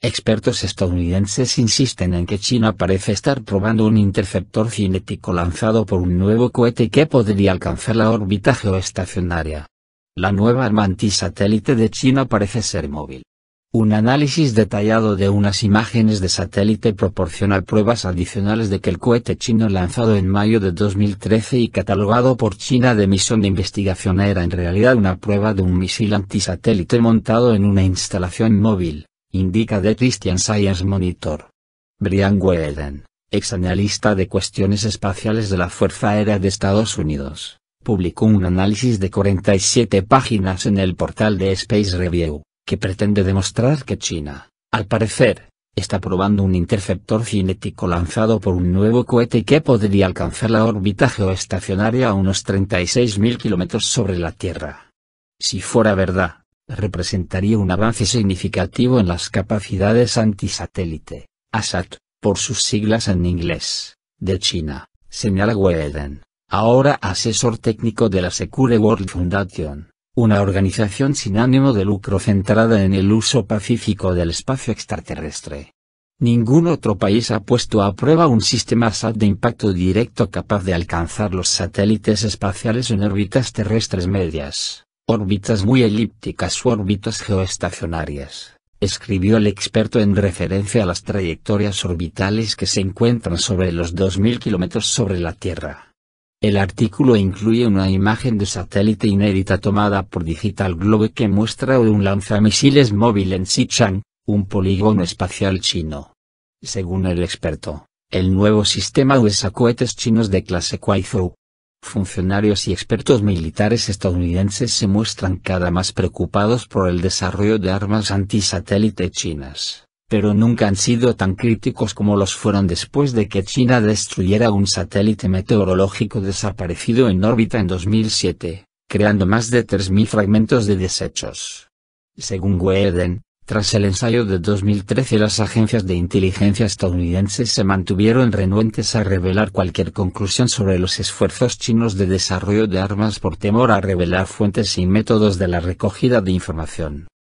Expertos estadounidenses insisten en que China parece estar probando un interceptor cinético lanzado por un nuevo cohete que podría alcanzar la órbita geoestacionaria. La nueva arma antisatélite de China parece ser móvil. Un análisis detallado de unas imágenes de satélite proporciona pruebas adicionales de que el cohete chino lanzado en mayo de 2013 y catalogado por China de misión de investigación era en realidad una prueba de un misil antisatélite montado en una instalación móvil indica The Christian Science Monitor. Brian Whelan, ex analista de cuestiones espaciales de la Fuerza Aérea de Estados Unidos, publicó un análisis de 47 páginas en el portal de Space Review, que pretende demostrar que China, al parecer, está probando un interceptor cinético lanzado por un nuevo cohete que podría alcanzar la órbita geoestacionaria a unos 36.000 kilómetros sobre la Tierra. Si fuera verdad, representaría un avance significativo en las capacidades antisatélite, ASAT, por sus siglas en inglés, de China, señala Weden, ahora asesor técnico de la Secure World Foundation, una organización sin ánimo de lucro centrada en el uso pacífico del espacio extraterrestre. Ningún otro país ha puesto a prueba un sistema ASAT de impacto directo capaz de alcanzar los satélites espaciales en órbitas terrestres medias. Órbitas muy elípticas u órbitas geoestacionarias, escribió el experto en referencia a las trayectorias orbitales que se encuentran sobre los 2.000 kilómetros sobre la Tierra. El artículo incluye una imagen de satélite inédita tomada por Digital Globe que muestra un lanzamisiles móvil en Xichang, un polígono espacial chino. Según el experto, el nuevo sistema usa cohetes chinos de clase Kuaizhou, funcionarios y expertos militares estadounidenses se muestran cada más preocupados por el desarrollo de armas antisatélite chinas, pero nunca han sido tan críticos como los fueron después de que China destruyera un satélite meteorológico desaparecido en órbita en 2007, creando más de 3.000 fragmentos de desechos. Según Weeden, tras el ensayo de 2013 las agencias de inteligencia estadounidenses se mantuvieron renuentes a revelar cualquier conclusión sobre los esfuerzos chinos de desarrollo de armas por temor a revelar fuentes y métodos de la recogida de información.